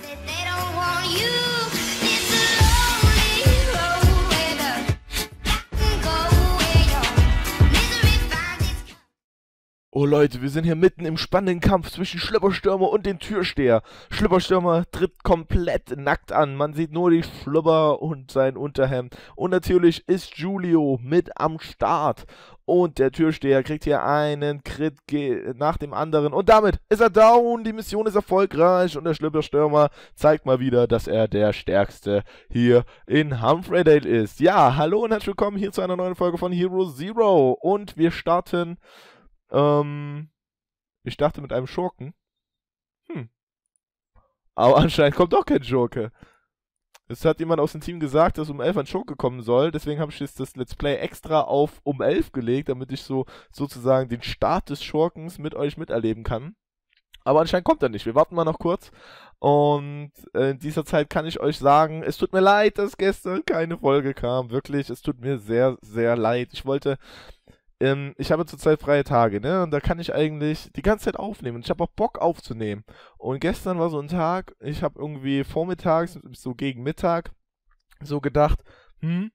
Desde Oh Leute, wir sind hier mitten im spannenden Kampf zwischen Schlüpperstürmer und dem Türsteher. Schlüpperstürmer tritt komplett nackt an. Man sieht nur die Schlüpper und sein Unterhemd. Und natürlich ist Julio mit am Start. Und der Türsteher kriegt hier einen Crit nach dem anderen. Und damit ist er down. Die Mission ist erfolgreich. Und der Schlüpperstürmer zeigt mal wieder, dass er der Stärkste hier in Humphrey ist. Ja, hallo und herzlich willkommen hier zu einer neuen Folge von Hero Zero. Und wir starten ähm, ich dachte mit einem Schurken. Hm. Aber anscheinend kommt doch kein Schurke. Es hat jemand aus dem Team gesagt, dass um 11 ein Schurke kommen soll. Deswegen habe ich jetzt das Let's Play extra auf um 11 gelegt, damit ich so sozusagen den Start des Schurkens mit euch miterleben kann. Aber anscheinend kommt er nicht. Wir warten mal noch kurz. Und in dieser Zeit kann ich euch sagen, es tut mir leid, dass gestern keine Folge kam. Wirklich, es tut mir sehr, sehr leid. Ich wollte ähm, ich habe zurzeit freie Tage, ne? Und da kann ich eigentlich die ganze Zeit aufnehmen. Und Ich habe auch Bock aufzunehmen. Und gestern war so ein Tag, ich habe irgendwie vormittags, so gegen Mittag, so gedacht, hm,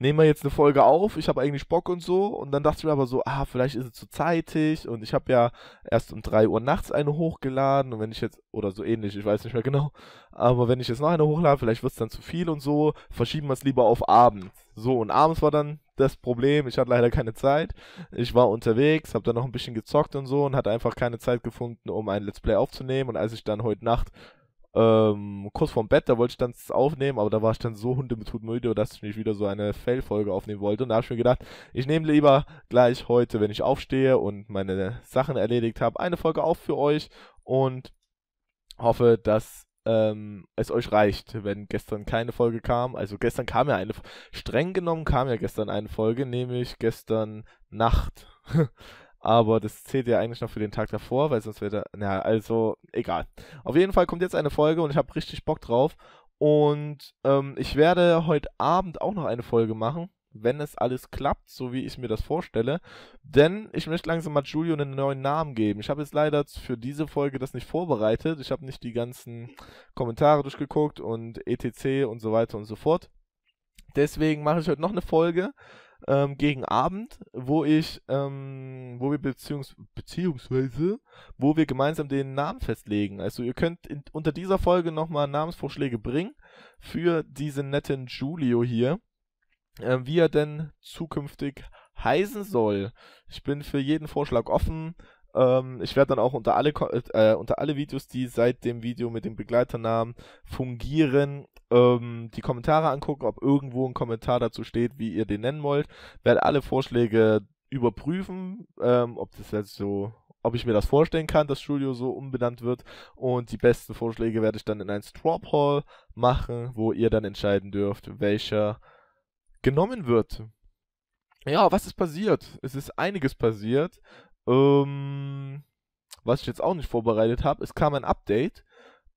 nehmen wir jetzt eine Folge auf, ich habe eigentlich Bock und so. Und dann dachte ich mir aber so, ah, vielleicht ist es zu zeitig und ich habe ja erst um 3 Uhr nachts eine hochgeladen und wenn ich jetzt, oder so ähnlich, ich weiß nicht mehr genau, aber wenn ich jetzt noch eine hochlade, vielleicht wird es dann zu viel und so, verschieben wir es lieber auf abends. So, und abends war dann das Problem, ich hatte leider keine Zeit. Ich war unterwegs, habe dann noch ein bisschen gezockt und so und hatte einfach keine Zeit gefunden, um ein Let's Play aufzunehmen. Und als ich dann heute Nacht ähm, kurz vorm Bett, da wollte ich dann aufnehmen, aber da war ich dann so hundebetut müde, dass ich nicht wieder so eine Fail-Folge aufnehmen wollte. Und da habe ich mir gedacht, ich nehme lieber gleich heute, wenn ich aufstehe und meine Sachen erledigt habe, eine Folge auf für euch und hoffe, dass ähm, es euch reicht, wenn gestern keine Folge kam. Also gestern kam ja eine, streng genommen kam ja gestern eine Folge, nämlich gestern Nacht. aber das zählt ja eigentlich noch für den Tag davor, weil sonst wird er, naja, also, egal. Auf jeden Fall kommt jetzt eine Folge und ich habe richtig Bock drauf und ähm, ich werde heute Abend auch noch eine Folge machen, wenn es alles klappt, so wie ich mir das vorstelle, denn ich möchte langsam mal Julio einen neuen Namen geben. Ich habe jetzt leider für diese Folge das nicht vorbereitet, ich habe nicht die ganzen Kommentare durchgeguckt und etc und so weiter und so fort. Deswegen mache ich heute noch eine Folge, ähm, gegen Abend, wo ich, ähm, wo wir beziehungs beziehungsweise, wo wir gemeinsam den Namen festlegen. Also ihr könnt in, unter dieser Folge nochmal Namensvorschläge bringen für diesen netten Julio hier, äh, wie er denn zukünftig heißen soll. Ich bin für jeden Vorschlag offen. Ähm, ich werde dann auch unter alle, äh, unter alle Videos, die seit dem Video mit dem Begleiternamen fungieren, ähm, die Kommentare angucken, ob irgendwo ein Kommentar dazu steht, wie ihr den nennen wollt. Werde alle Vorschläge überprüfen, ähm, ob das jetzt so, ob ich mir das vorstellen kann, dass Studio so umbenannt wird. Und die besten Vorschläge werde ich dann in ein Straw Poll machen, wo ihr dann entscheiden dürft, welcher genommen wird. Ja, was ist passiert? Es ist einiges passiert. Ähm, was ich jetzt auch nicht vorbereitet habe, es kam ein Update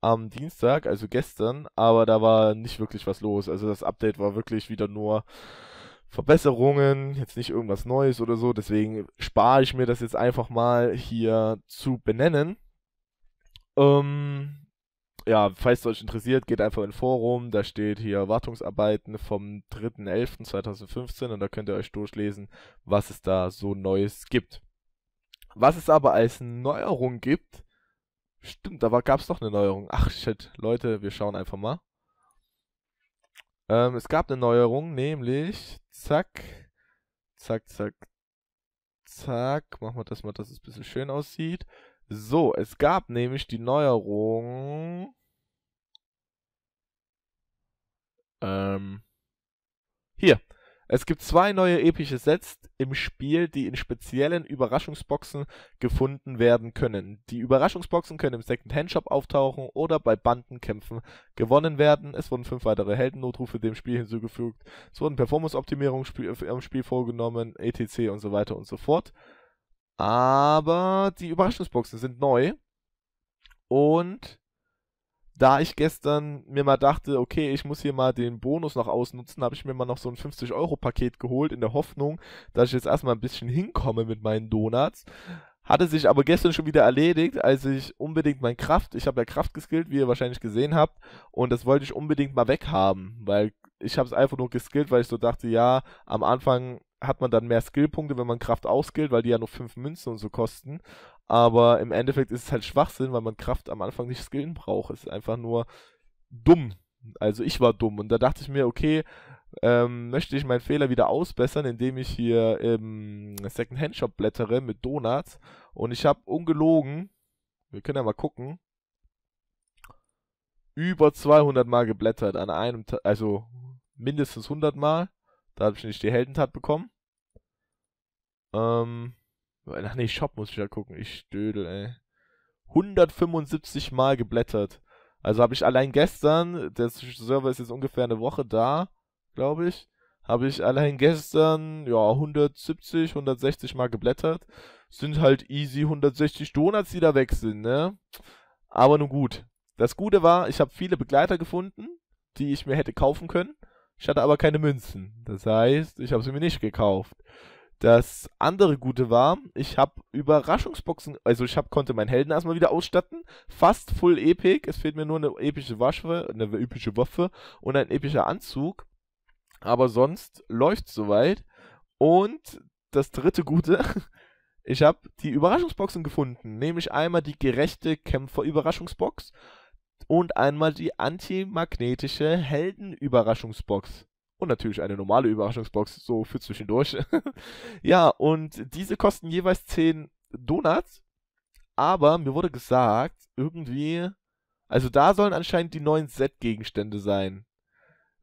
am Dienstag, also gestern, aber da war nicht wirklich was los. Also das Update war wirklich wieder nur Verbesserungen, jetzt nicht irgendwas Neues oder so. Deswegen spare ich mir das jetzt einfach mal hier zu benennen. Ähm, ja, falls es euch interessiert, geht einfach in Forum. Da steht hier Wartungsarbeiten vom 3.11.2015 und da könnt ihr euch durchlesen, was es da so Neues gibt. Was es aber als Neuerung gibt, Stimmt, da gab es doch eine Neuerung. Ach shit, Leute, wir schauen einfach mal. Ähm, es gab eine Neuerung, nämlich, zack, zack, zack, zack, machen wir das mal, dass es ein bisschen schön aussieht. So, es gab nämlich die Neuerung, ähm, hier, es gibt zwei neue epische Sets im Spiel, die in speziellen Überraschungsboxen gefunden werden können. Die Überraschungsboxen können im Second-Hand-Shop auftauchen oder bei Bandenkämpfen gewonnen werden. Es wurden fünf weitere Heldennotrufe dem Spiel hinzugefügt. Es wurden Performance-Optimierungen äh, am Spiel vorgenommen, etc. und so weiter und so fort. Aber die Überraschungsboxen sind neu und da ich gestern mir mal dachte, okay, ich muss hier mal den Bonus noch ausnutzen, habe ich mir mal noch so ein 50-Euro-Paket geholt, in der Hoffnung, dass ich jetzt erstmal ein bisschen hinkomme mit meinen Donuts. Hatte sich aber gestern schon wieder erledigt, als ich unbedingt mein Kraft, ich habe ja Kraft geskillt, wie ihr wahrscheinlich gesehen habt, und das wollte ich unbedingt mal weghaben, weil ich habe es einfach nur geskillt, weil ich so dachte, ja, am Anfang hat man dann mehr Skillpunkte, wenn man Kraft auskillt, weil die ja nur 5 Münzen und so kosten. Aber im Endeffekt ist es halt Schwachsinn, weil man Kraft am Anfang nicht skillen braucht. Es ist einfach nur dumm. Also ich war dumm. Und da dachte ich mir, okay, ähm, möchte ich meinen Fehler wieder ausbessern, indem ich hier im secondhand shop blättere mit Donuts. Und ich habe ungelogen, wir können ja mal gucken, über 200 Mal geblättert an einem Tag, also mindestens 100 Mal. Da habe ich nicht die Heldentat bekommen. Ähm, Ach nee, Shop muss ich ja gucken. Ich stödel, ey. 175 Mal geblättert. Also habe ich allein gestern, der Server ist jetzt ungefähr eine Woche da, glaube ich, habe ich allein gestern, ja, 170, 160 Mal geblättert. Sind halt easy 160 Donuts, die da weg sind, ne? Aber nun gut. Das Gute war, ich habe viele Begleiter gefunden, die ich mir hätte kaufen können. Ich hatte aber keine Münzen. Das heißt, ich habe sie mir nicht gekauft. Das andere Gute war, ich habe Überraschungsboxen, also ich hab, konnte meinen Helden erstmal wieder ausstatten. Fast full epic. Es fehlt mir nur eine epische Waffe, eine epische Waffe und ein epischer Anzug. Aber sonst läuft soweit. Und das dritte Gute, ich habe die Überraschungsboxen gefunden. Nämlich einmal die gerechte Kämpfer-Überraschungsbox und einmal die antimagnetische Helden-Überraschungsbox und natürlich eine normale Überraschungsbox so für zwischendurch. ja, und diese kosten jeweils 10 Donuts, aber mir wurde gesagt, irgendwie, also da sollen anscheinend die neuen Set-Gegenstände sein.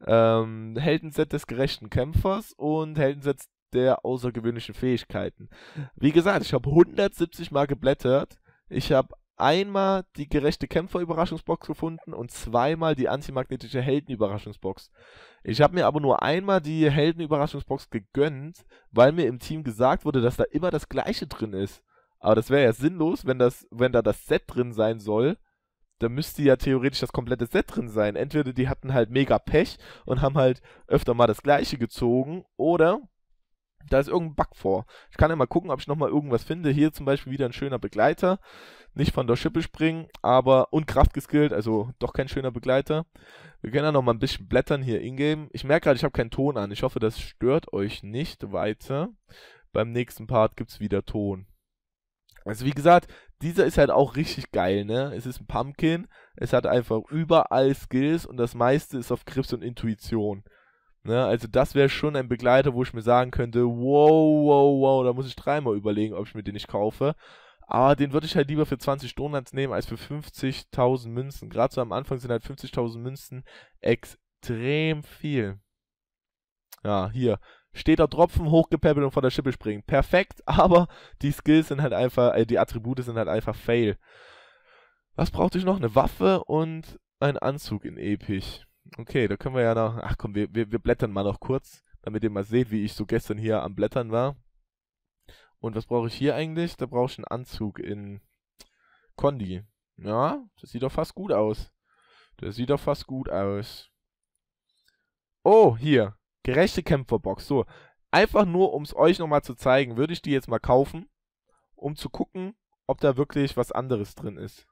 Ähm, Heldenset des gerechten Kämpfers und Heldenset der außergewöhnlichen Fähigkeiten. Wie gesagt, ich habe 170 Mal geblättert. Ich habe einmal die gerechte Kämpfer-Überraschungsbox gefunden und zweimal die antimagnetische Helden-Überraschungsbox. Ich habe mir aber nur einmal die Helden-Überraschungsbox gegönnt, weil mir im Team gesagt wurde, dass da immer das gleiche drin ist. Aber das wäre ja sinnlos, wenn, das, wenn da das Set drin sein soll. Da müsste ja theoretisch das komplette Set drin sein. Entweder die hatten halt mega Pech und haben halt öfter mal das gleiche gezogen, oder da ist irgendein Bug vor. Ich kann ja mal gucken, ob ich nochmal irgendwas finde. Hier zum Beispiel wieder ein schöner Begleiter. Nicht von der Schippe springen, aber und Kraft geskillt, also doch kein schöner Begleiter. Wir können ja nochmal ein bisschen blättern hier in-game. Ich merke gerade, ich habe keinen Ton an. Ich hoffe, das stört euch nicht weiter. Beim nächsten Part gibt es wieder Ton. Also wie gesagt, dieser ist halt auch richtig geil, ne? Es ist ein Pumpkin, es hat einfach überall Skills und das meiste ist auf Grips und Intuition. Ne, also das wäre schon ein Begleiter, wo ich mir sagen könnte, wow, wow, wow, da muss ich dreimal überlegen, ob ich mir den nicht kaufe. Aber den würde ich halt lieber für 20 Donuts nehmen als für 50.000 Münzen. Gerade so am Anfang sind halt 50.000 Münzen extrem viel. Ja, hier. Steht da Tropfen, hochgepäppelt und von der Schippe springen. Perfekt, aber die Skills sind halt einfach, äh, die Attribute sind halt einfach fail. Was brauchte ich noch? Eine Waffe und ein Anzug in episch. Okay, da können wir ja noch. Ach komm, wir, wir, wir blättern mal noch kurz, damit ihr mal seht, wie ich so gestern hier am Blättern war. Und was brauche ich hier eigentlich? Da brauche ich einen Anzug in Condi. Ja, das sieht doch fast gut aus. Das sieht doch fast gut aus. Oh, hier. Gerechte Kämpferbox. So, einfach nur, um es euch nochmal zu zeigen, würde ich die jetzt mal kaufen, um zu gucken, ob da wirklich was anderes drin ist.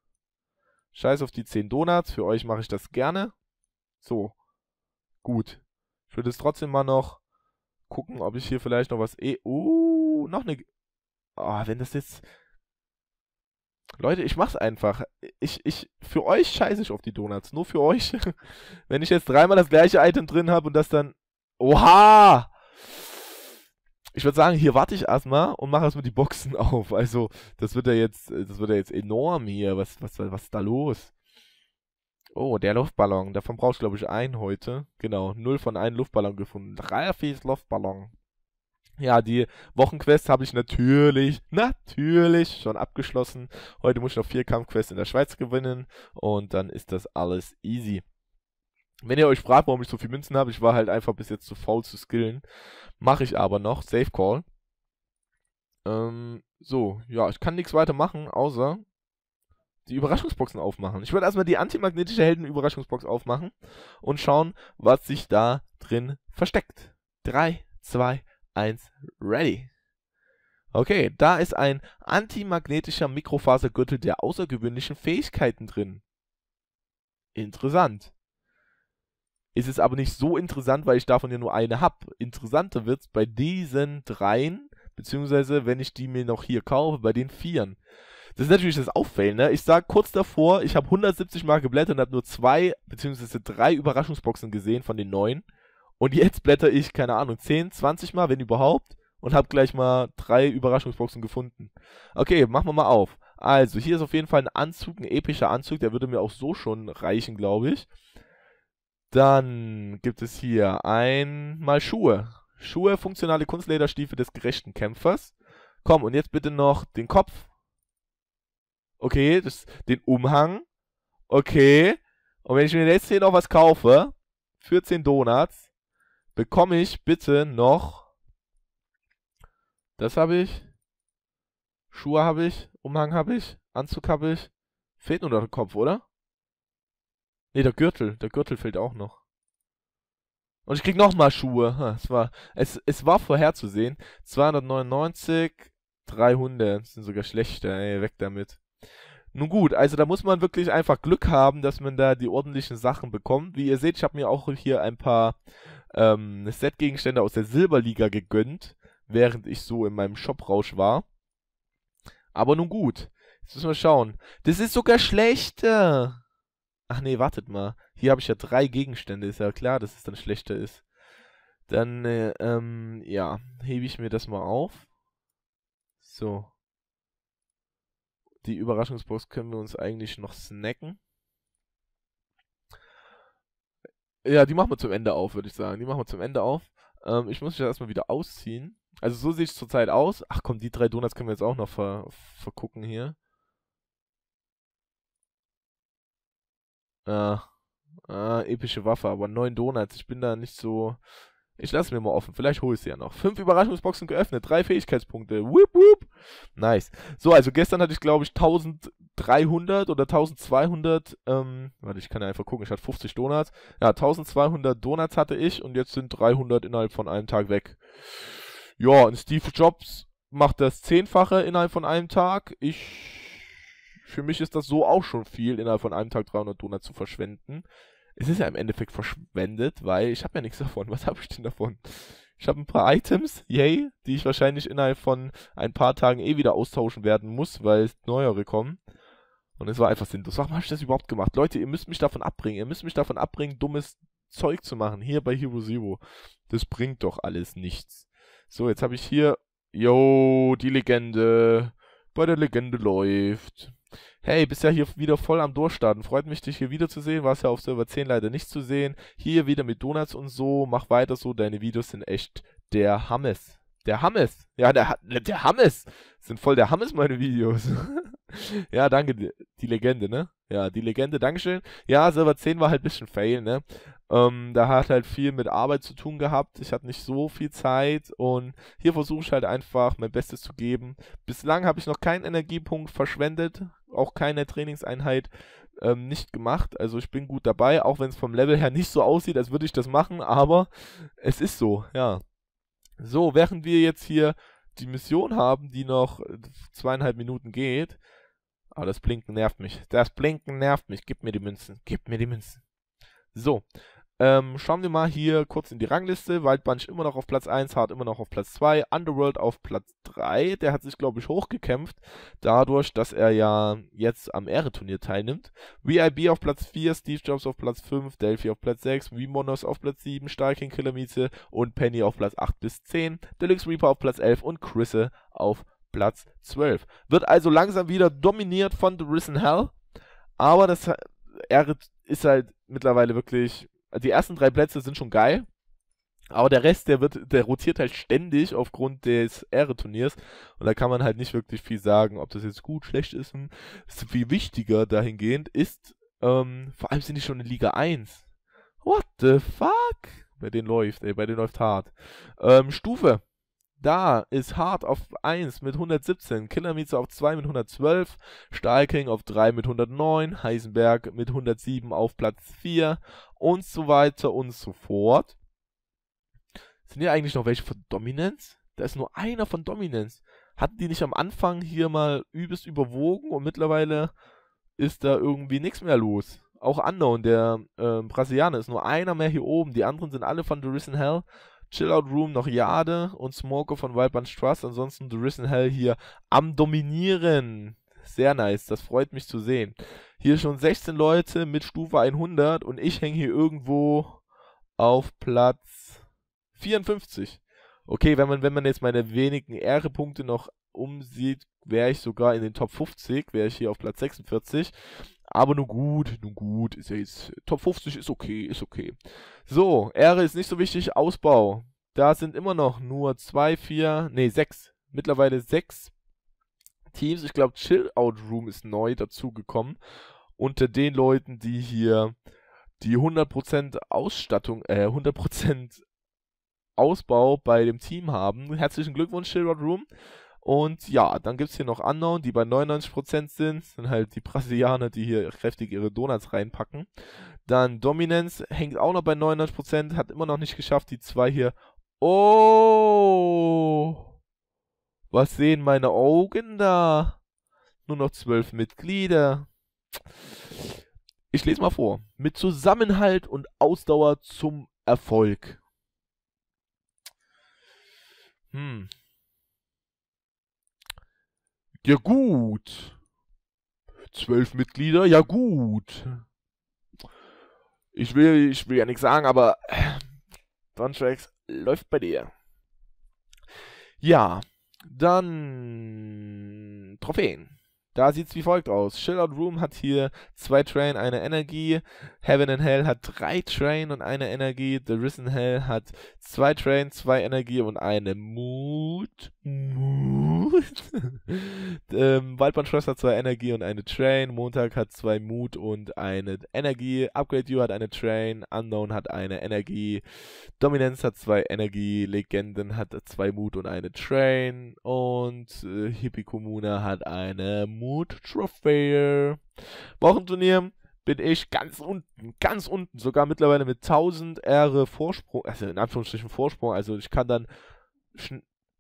Scheiß auf die 10 Donuts, für euch mache ich das gerne. So. Gut. Ich würde jetzt trotzdem mal noch gucken, ob ich hier vielleicht noch was... E oh, noch eine... Ah, oh, wenn das jetzt... Leute, ich mach's einfach. Ich, ich, für euch scheiße ich auf die Donuts. Nur für euch. wenn ich jetzt dreimal das gleiche Item drin habe und das dann... Oha! Ich würde sagen, hier warte ich erstmal und mache erstmal die Boxen auf. Also, das wird ja jetzt, das wird ja jetzt enorm hier. Was, was, was ist da los? Oh, der Luftballon. Davon brauche ich, glaube ich, einen heute. Genau, null von einem Luftballon gefunden. Rafis Luftballon. Ja, die Wochenquest habe ich natürlich, natürlich schon abgeschlossen. Heute muss ich noch vier Kampfquests in der Schweiz gewinnen und dann ist das alles easy. Wenn ihr euch fragt, warum ich so viel Münzen habe, ich war halt einfach bis jetzt zu faul zu skillen. Mache ich aber noch. Safe Call. Ähm, so, ja, ich kann nichts weiter machen, außer die Überraschungsboxen aufmachen. Ich würde erstmal die antimagnetische Helden-Überraschungsbox aufmachen und schauen, was sich da drin versteckt. 3, 2, 1, ready. Okay, da ist ein antimagnetischer Mikrofasergürtel der außergewöhnlichen Fähigkeiten drin. Interessant. Ist es aber nicht so interessant, weil ich davon ja nur eine habe. Interessanter wird es bei diesen dreien, beziehungsweise wenn ich die mir noch hier kaufe, bei den vieren. Das ist natürlich das Auffällen, ne? Ich sag kurz davor, ich habe 170 Mal geblättert und habe nur zwei beziehungsweise drei Überraschungsboxen gesehen von den neun. Und jetzt blätter ich, keine Ahnung, 10, 20 Mal, wenn überhaupt, und habe gleich mal drei Überraschungsboxen gefunden. Okay, machen wir mal auf. Also, hier ist auf jeden Fall ein Anzug, ein epischer Anzug, der würde mir auch so schon reichen, glaube ich. Dann gibt es hier einmal Schuhe. Schuhe, funktionale Kunstlederstiefel des gerechten Kämpfers. Komm, und jetzt bitte noch den Kopf okay, das, den Umhang, okay. Und wenn ich mir jetzt hier noch was kaufe, 14 Donuts, bekomme ich bitte noch, das habe ich, Schuhe habe ich, Umhang habe ich, Anzug habe ich, fehlt nur noch der Kopf, oder? Ne, der Gürtel, der Gürtel fehlt auch noch. Und ich krieg nochmal Schuhe. Es war, es, es war vorherzusehen. 299, 300. Das sind sogar schlechter, ey, weg damit. Nun gut, also da muss man wirklich einfach Glück haben, dass man da die ordentlichen Sachen bekommt. Wie ihr seht, ich habe mir auch hier ein paar ähm, Set-Gegenstände aus der Silberliga gegönnt, während ich so in meinem Shop-Rausch war. Aber nun gut, jetzt müssen wir schauen. Das ist sogar schlechter. Ach nee, wartet mal. Hier habe ich ja drei Gegenstände, ist ja klar, dass es dann schlechter ist. Dann, äh, ähm, ja, hebe ich mir das mal auf. So. Die Überraschungsbox können wir uns eigentlich noch snacken. Ja, die machen wir zum Ende auf, würde ich sagen. Die machen wir zum Ende auf. Ähm, ich muss mich erstmal wieder ausziehen. Also so sieht es zurzeit aus. Ach komm, die drei Donuts können wir jetzt auch noch ver vergucken hier. Äh, äh, epische Waffe, aber neun Donuts. Ich bin da nicht so... Ich lasse mir mal offen. Vielleicht hole ich sie ja noch. Fünf Überraschungsboxen geöffnet, drei Fähigkeitspunkte. Whoop, whoop. Nice. So, also gestern hatte ich, glaube ich, 1300 oder 1200, ähm, warte, ich kann ja einfach gucken, ich hatte 50 Donuts. Ja, 1200 Donuts hatte ich und jetzt sind 300 innerhalb von einem Tag weg. Ja, und Steve Jobs macht das Zehnfache innerhalb von einem Tag. Ich, für mich ist das so auch schon viel, innerhalb von einem Tag 300 Donuts zu verschwenden. Es ist ja im Endeffekt verschwendet, weil ich habe ja nichts davon. Was habe ich denn davon? Ich habe ein paar Items, yay, die ich wahrscheinlich innerhalb von ein paar Tagen eh wieder austauschen werden muss, weil neuere kommen. Und es war einfach sinnlos. Warum habe ich das überhaupt gemacht? Leute, ihr müsst mich davon abbringen. Ihr müsst mich davon abbringen, dummes Zeug zu machen. Hier bei Hero Zero. Das bringt doch alles nichts. So, jetzt habe ich hier... Yo, die Legende. Bei der Legende läuft. Hey, bist ja hier wieder voll am Durchstarten. Freut mich, dich hier wiederzusehen. Warst ja auf Server 10 leider nicht zu sehen. Hier wieder mit Donuts und so. Mach weiter so. Deine Videos sind echt der Hammes. Der Hammes. Ja, der, ne, der Hammes. Sind voll der Hammes, meine Videos. ja, danke. Die Legende, ne? Ja, die Legende. Dankeschön. Ja, Server 10 war halt ein bisschen fail, ne? Ähm, da hat halt viel mit Arbeit zu tun gehabt. Ich hatte nicht so viel Zeit und hier versuche ich halt einfach mein Bestes zu geben. Bislang habe ich noch keinen Energiepunkt verschwendet auch keine Trainingseinheit ähm, nicht gemacht. Also ich bin gut dabei, auch wenn es vom Level her nicht so aussieht, als würde ich das machen, aber es ist so, ja. So, während wir jetzt hier die Mission haben, die noch äh, zweieinhalb Minuten geht. Aber ah, das Blinken nervt mich. Das Blinken nervt mich. Gib mir die Münzen. Gib mir die Münzen. So, ähm, schauen wir mal hier kurz in die Rangliste. Wild Bunch immer noch auf Platz 1, Hart immer noch auf Platz 2, Underworld auf Platz 3. Der hat sich, glaube ich, hochgekämpft, dadurch, dass er ja jetzt am Ehreturnier teilnimmt. VIB auf Platz 4, Steve Jobs auf Platz 5, Delphi auf Platz 6, Vmonos auf Platz 7, Starking Killermiete und Penny auf Platz 8 bis 10, Deluxe Reaper auf Platz 11 und Chrisse auf Platz 12. Wird also langsam wieder dominiert von The Risen Hell, aber das Ehret ist halt mittlerweile wirklich also die ersten drei Plätze sind schon geil, aber der Rest, der wird, der rotiert halt ständig aufgrund des Ehreturniers. Und da kann man halt nicht wirklich viel sagen, ob das jetzt gut, schlecht ist. ist hm. viel wichtiger dahingehend ist, ähm, vor allem sind die schon in Liga 1. What the fuck? Bei denen läuft, ey, bei denen läuft hart. Ähm, Stufe da ist Hart auf 1 mit 117, Killer Meets auf 2 mit 112, Stalking auf 3 mit 109, Heisenberg mit 107 auf Platz 4 und so weiter und so fort. Sind hier eigentlich noch welche von Dominance? Da ist nur einer von Dominance. Hatten die nicht am Anfang hier mal übelst überwogen und mittlerweile ist da irgendwie nichts mehr los. Auch Unknown, der äh, Brasilianer, ist nur einer mehr hier oben. Die anderen sind alle von The Risen Hell Chillout Room noch Jade und Smoker von Wild Bunch Trust. Ansonsten The Risen Hell hier am Dominieren. Sehr nice, das freut mich zu sehen. Hier schon 16 Leute mit Stufe 100 und ich hänge hier irgendwo auf Platz 54. Okay, wenn man, wenn man jetzt meine wenigen Ehrepunkte noch umsieht, wäre ich sogar in den Top 50, wäre ich hier auf Platz 46. Aber nun gut, nun gut, ist ja jetzt Top 50 ist okay, ist okay. So, Ehre ist nicht so wichtig, Ausbau. Da sind immer noch nur zwei, vier, nee, sechs, mittlerweile sechs Teams. Ich glaube, Chill Out Room ist neu dazugekommen. Unter den Leuten, die hier die 100% Ausstattung, äh, 100% Ausbau bei dem Team haben. Herzlichen Glückwunsch, Chill Out Room. Und ja, dann gibt es hier noch Unknown, die bei 99% sind. Das sind halt die Brasilianer, die hier kräftig ihre Donuts reinpacken. Dann Dominance hängt auch noch bei 99%, hat immer noch nicht geschafft, die zwei hier. Oh! Was sehen meine Augen da? Nur noch 12 Mitglieder. Ich lese mal vor. Mit Zusammenhalt und Ausdauer zum Erfolg. Hm, ja gut. Zwölf Mitglieder, ja gut. Ich will, ich will ja nichts sagen, aber Tracks äh, läuft bei dir. Ja, dann Trophäen. Da sieht's wie folgt aus. Chillout Room hat hier zwei Train, eine Energie. Heaven and Hell hat drei Train und eine Energie. The Risen Hell hat zwei Train, zwei Energie und eine Mood. Mut. ähm, Waldbahnschloss hat zwei Energie und eine Train. Montag hat zwei Mut und eine Energie. Upgrade You hat eine Train. Unknown hat eine Energie. Dominance hat zwei Energie. Legenden hat zwei Mut und eine Train. Und äh, Hippie Kommune hat eine Mut Trophäe. Wochenturnier bin ich ganz unten, ganz unten, sogar mittlerweile mit 1000 R Vorsprung, also in Anführungsstrichen Vorsprung, also ich kann dann,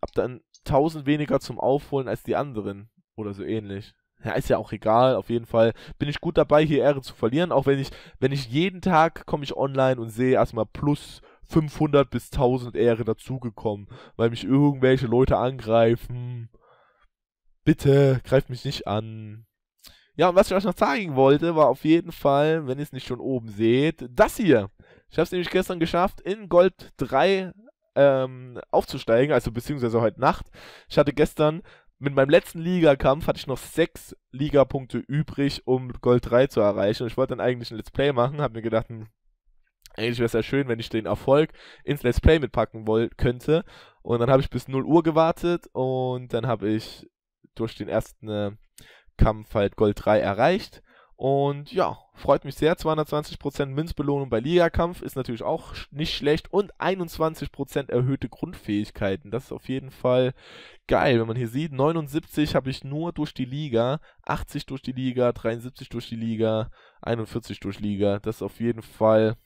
ab dann 1000 weniger zum Aufholen als die anderen oder so ähnlich. Ja, ist ja auch egal, auf jeden Fall bin ich gut dabei, hier Ehre zu verlieren, auch wenn ich, wenn ich jeden Tag komme ich online und sehe erstmal plus 500 bis 1000 Ehre dazugekommen, weil mich irgendwelche Leute angreifen. Bitte, greift mich nicht an. Ja, und was ich euch noch zeigen wollte, war auf jeden Fall, wenn ihr es nicht schon oben seht, das hier. Ich habe es nämlich gestern geschafft, in Gold 3 ähm, aufzusteigen, also beziehungsweise heute Nacht. Ich hatte gestern mit meinem letzten Ligakampf hatte ich noch sechs Ligapunkte übrig, um Gold 3 zu erreichen. Und ich wollte dann eigentlich ein Let's Play machen, habe mir gedacht, hm, eigentlich wäre es ja schön, wenn ich den Erfolg ins Let's Play mitpacken könnte. Und dann habe ich bis 0 Uhr gewartet und dann habe ich durch den ersten äh, Kampf halt Gold 3 erreicht. Und ja, freut mich sehr. 220% Münzbelohnung bei Ligakampf ist natürlich auch nicht schlecht. Und 21% erhöhte Grundfähigkeiten. Das ist auf jeden Fall geil. Wenn man hier sieht, 79 habe ich nur durch die Liga, 80 durch die Liga, 73 durch die Liga, 41 durch Liga. Das ist auf jeden Fall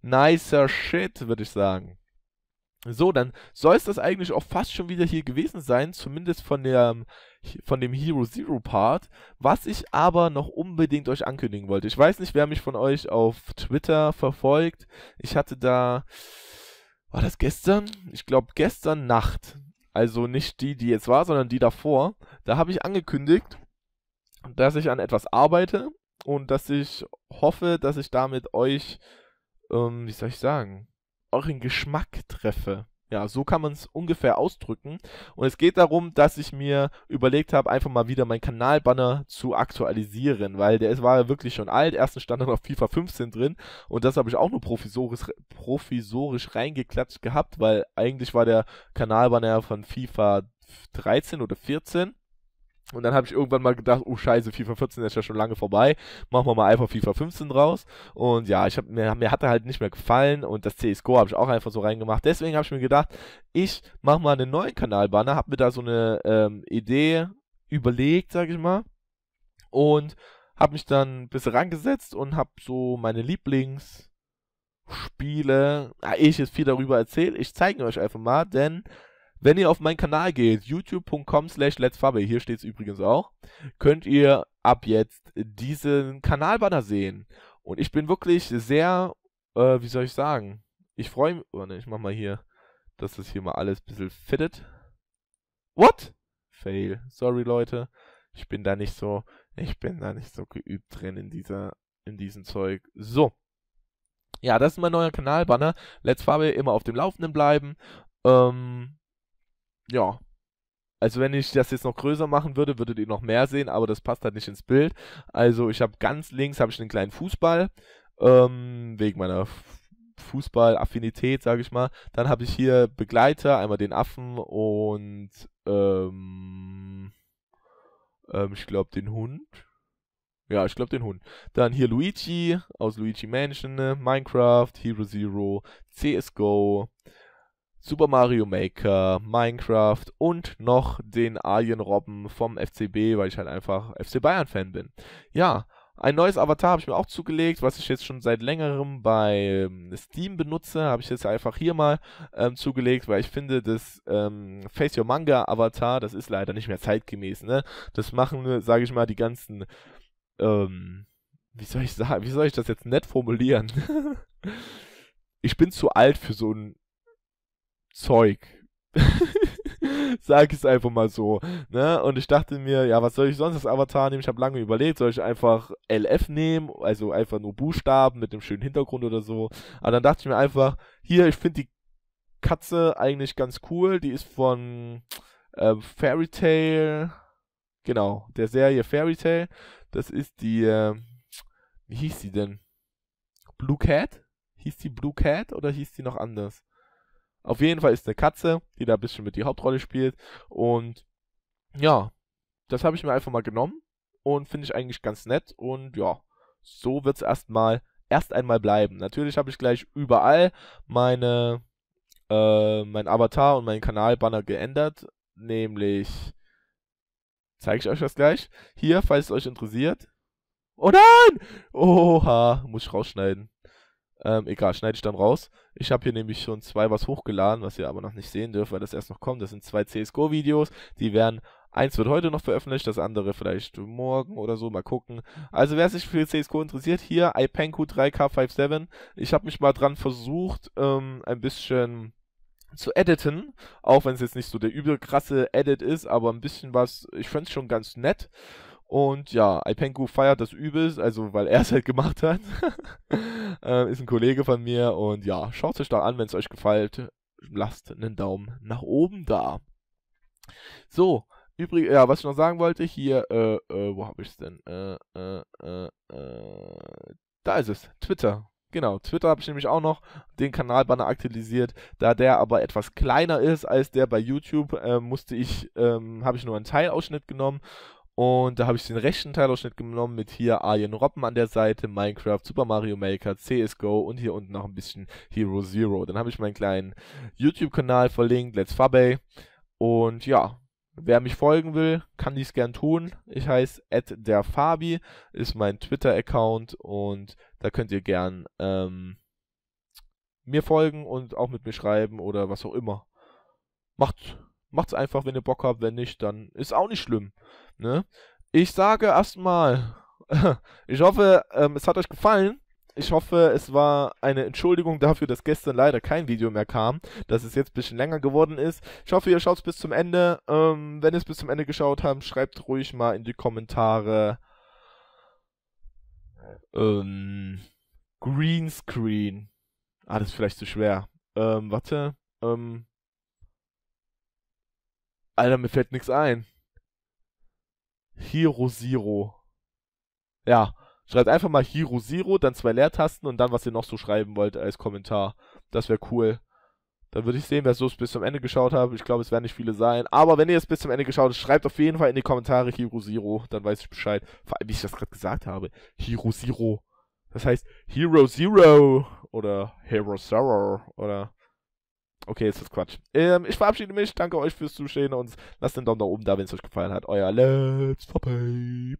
nicer Shit, würde ich sagen. So, dann soll es das eigentlich auch fast schon wieder hier gewesen sein, zumindest von, der, ähm, von dem Hero Zero Part, was ich aber noch unbedingt euch ankündigen wollte. Ich weiß nicht, wer mich von euch auf Twitter verfolgt. Ich hatte da, war das gestern? Ich glaube gestern Nacht, also nicht die, die jetzt war, sondern die davor, da habe ich angekündigt, dass ich an etwas arbeite und dass ich hoffe, dass ich damit euch, ähm, wie soll ich sagen, euren Geschmack treffe. Ja, so kann man es ungefähr ausdrücken. Und es geht darum, dass ich mir überlegt habe, einfach mal wieder meinen Kanalbanner zu aktualisieren, weil der war ja wirklich schon alt. Ersten Standard auf FIFA 15 drin und das habe ich auch nur provisorisch, provisorisch reingeklatscht gehabt, weil eigentlich war der Kanalbanner von FIFA 13 oder 14. Und dann habe ich irgendwann mal gedacht, oh scheiße, FIFA 14 ist ja schon lange vorbei, machen wir mal einfach FIFA 15 draus. Und ja, ich hab, mir, mir hat er halt nicht mehr gefallen und das CSGO habe ich auch einfach so reingemacht. Deswegen habe ich mir gedacht, ich mache mal einen neuen Kanalbanner, habe mir da so eine ähm, Idee überlegt, sage ich mal. Und habe mich dann ein bisschen rangesetzt und habe so meine Lieblingsspiele, ah, ich jetzt viel darüber erzählt, ich zeige euch einfach mal, denn wenn ihr auf meinen Kanal geht, youtube.com slash letsfabe, hier steht es übrigens auch, könnt ihr ab jetzt diesen Kanalbanner sehen. Und ich bin wirklich sehr, äh, wie soll ich sagen, ich freue mich, oh ne, ich mach mal hier, dass das hier mal alles ein bisschen fittet. What? Fail. Sorry, Leute. Ich bin da nicht so, ich bin da nicht so geübt drin in dieser, in diesem Zeug. So. Ja, das ist mein neuer Kanalbanner. Let's Farbe immer auf dem Laufenden bleiben. Ähm, ja. Also wenn ich das jetzt noch größer machen würde, würdet ihr noch mehr sehen, aber das passt halt nicht ins Bild. Also ich habe ganz links habe ich einen kleinen Fußball, ähm, wegen meiner Fußball-Affinität, sage ich mal. Dann habe ich hier Begleiter, einmal den Affen und ähm, ähm, ich glaube den Hund. Ja, ich glaube den Hund. Dann hier Luigi aus Luigi Mansion, ne? Minecraft, Hero Zero, CSGO, Super Mario Maker, Minecraft und noch den Alien-Robben vom FCB, weil ich halt einfach FC Bayern-Fan bin. Ja, ein neues Avatar habe ich mir auch zugelegt, was ich jetzt schon seit längerem bei ähm, Steam benutze, habe ich jetzt einfach hier mal ähm, zugelegt, weil ich finde, das ähm, Face Your Manga Avatar, das ist leider nicht mehr zeitgemäß, ne? Das machen, sage ich mal, die ganzen, ähm, wie soll ich sagen, wie soll ich das jetzt nett formulieren? ich bin zu alt für so ein Zeug. Sag es einfach mal so. Ne? Und ich dachte mir, ja, was soll ich sonst als Avatar nehmen? Ich habe lange überlegt, soll ich einfach LF nehmen, also einfach nur Buchstaben mit einem schönen Hintergrund oder so. Aber dann dachte ich mir einfach, hier, ich finde die Katze eigentlich ganz cool. Die ist von äh, Fairy Tale, genau, der Serie Fairy Tale. Das ist die, äh, wie hieß die denn? Blue Cat? Hieß die Blue Cat oder hieß die noch anders? Auf jeden Fall ist eine Katze, die da ein bisschen mit die Hauptrolle spielt. Und ja, das habe ich mir einfach mal genommen und finde ich eigentlich ganz nett. Und ja, so wird es erstmal erst einmal bleiben. Natürlich habe ich gleich überall meine äh, mein Avatar und meinen Kanalbanner geändert. Nämlich zeige ich euch das gleich. Hier, falls es euch interessiert. Oh nein! Oha, muss ich rausschneiden. Ähm, egal, schneide ich dann raus. Ich habe hier nämlich schon zwei was hochgeladen, was ihr aber noch nicht sehen dürft, weil das erst noch kommt. Das sind zwei CSGO-Videos, die werden Eins wird heute noch veröffentlicht, das andere vielleicht morgen oder so, mal gucken. Also wer sich für CSGO interessiert, hier iPenku 3K57. Ich habe mich mal dran versucht, ähm, ein bisschen zu editen, auch wenn es jetzt nicht so der übel krasse Edit ist, aber ein bisschen was, ich fände es schon ganz nett. Und ja, Ipengu feiert das übelst, also weil er es halt gemacht hat. äh, ist ein Kollege von mir und ja, schaut euch da an, wenn es euch gefällt. Lasst einen Daumen nach oben da. So, übrigens, ja, was ich noch sagen wollte, hier, äh, äh, wo habe ich es denn? Äh, äh, äh, da ist es, Twitter. Genau, Twitter habe ich nämlich auch noch den Kanalbanner aktualisiert. Da der aber etwas kleiner ist als der bei YouTube, äh, musste ich, ähm, habe ich nur einen Teilausschnitt genommen und da habe ich den rechten Teilausschnitt genommen mit hier Alien Robben an der Seite, Minecraft, Super Mario Maker, CSGO und hier unten noch ein bisschen Hero Zero. Dann habe ich meinen kleinen YouTube-Kanal verlinkt, Let's Fabay. Und ja, wer mich folgen will, kann dies gern tun. Ich heiße derfabi, ist mein Twitter-Account und da könnt ihr gern ähm, mir folgen und auch mit mir schreiben oder was auch immer. Macht's! Macht's einfach, wenn ihr Bock habt, wenn nicht, dann ist auch nicht schlimm. Ne? Ich sage erstmal, ich hoffe, ähm, es hat euch gefallen. Ich hoffe, es war eine Entschuldigung dafür, dass gestern leider kein Video mehr kam, dass es jetzt ein bisschen länger geworden ist. Ich hoffe, ihr schaut es bis zum Ende. Ähm, wenn ihr es bis zum Ende geschaut habt, schreibt ruhig mal in die Kommentare. Ähm, Greenscreen. Ah, das ist vielleicht zu schwer. Ähm, warte. Ähm, Alter, mir fällt nichts ein. Hero Zero. Ja, schreibt einfach mal Hero Zero, dann zwei Leertasten und dann, was ihr noch so schreiben wollt als Kommentar. Das wäre cool. Dann würde ich sehen, wer so es bis zum Ende geschaut hat. Ich glaube, es werden nicht viele sein. Aber wenn ihr es bis zum Ende geschaut habt, schreibt auf jeden Fall in die Kommentare Hero Zero. Dann weiß ich Bescheid. Vor allem, wie ich das gerade gesagt habe. Hero Zero. Das heißt Hero Zero oder Hero Zero oder Okay, ist das Quatsch. Ähm, ich verabschiede mich. Danke euch fürs Zuschauen und lasst den Daumen nach oben da, wenn es euch gefallen hat. Euer Let's Puppy.